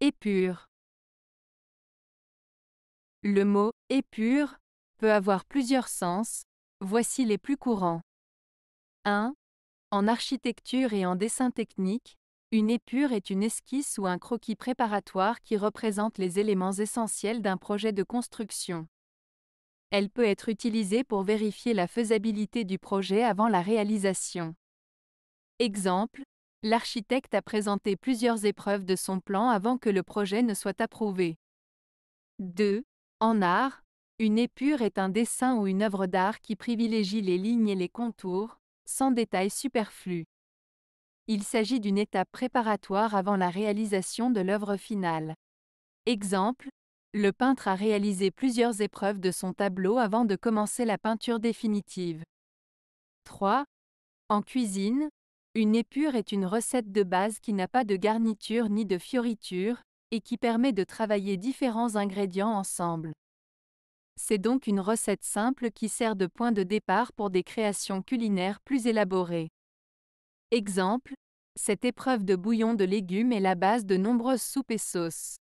épure. Le mot épure peut avoir plusieurs sens, voici les plus courants. 1. En architecture et en dessin technique, une épure est une esquisse ou un croquis préparatoire qui représente les éléments essentiels d'un projet de construction. Elle peut être utilisée pour vérifier la faisabilité du projet avant la réalisation. Exemple, l'architecte a présenté plusieurs épreuves de son plan avant que le projet ne soit approuvé. 2. En art, une épure est un dessin ou une œuvre d'art qui privilégie les lignes et les contours, sans détails superflus. Il s'agit d'une étape préparatoire avant la réalisation de l'œuvre finale. Exemple, le peintre a réalisé plusieurs épreuves de son tableau avant de commencer la peinture définitive. 3. En cuisine, une épure est une recette de base qui n'a pas de garniture ni de fioriture, et qui permet de travailler différents ingrédients ensemble. C'est donc une recette simple qui sert de point de départ pour des créations culinaires plus élaborées. Exemple, cette épreuve de bouillon de légumes est la base de nombreuses soupes et sauces.